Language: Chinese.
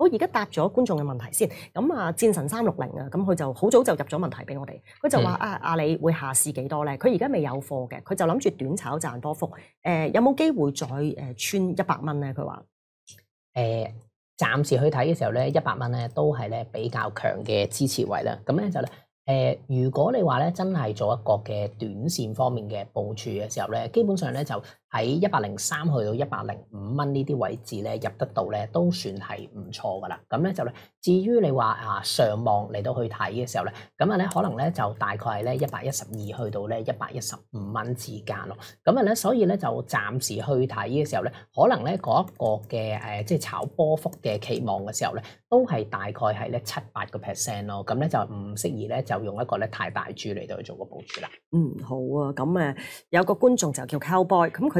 我而家答咗觀眾嘅問題先，咁啊戰神三六零啊，咁佢就好早就入咗問題俾我哋，佢就話啊阿里會下市幾多咧？佢而家未有貨嘅，佢就諗住短炒賺多幅。誒有冇機會再誒穿一百蚊咧？佢話誒暫時去睇嘅時候咧，一百蚊咧都係咧比較強嘅支持位啦。咁咧就誒如果你話咧真係做一個嘅短線方面嘅部署嘅時候咧，基本上咧就。喺一百零三去到一百零五蚊呢啲位置咧，入得到咧都算系唔錯噶啦。咁咧就咧，至於你話啊上望嚟到去睇嘅時候咧，咁啊咧可能咧就大概系咧一百一十二去到咧一百一十五蚊之間咯。咁啊咧，所以咧就暫時去睇嘅時候咧，可能咧嗰一個嘅誒即係炒波幅嘅期望嘅時候咧，都係大概係咧七八個 percent 咯。咁咧就唔適宜咧就用一個咧太大注嚟到去做個部署啦。嗯，好啊。咁誒有個觀眾就叫 Cowboy，咁佢。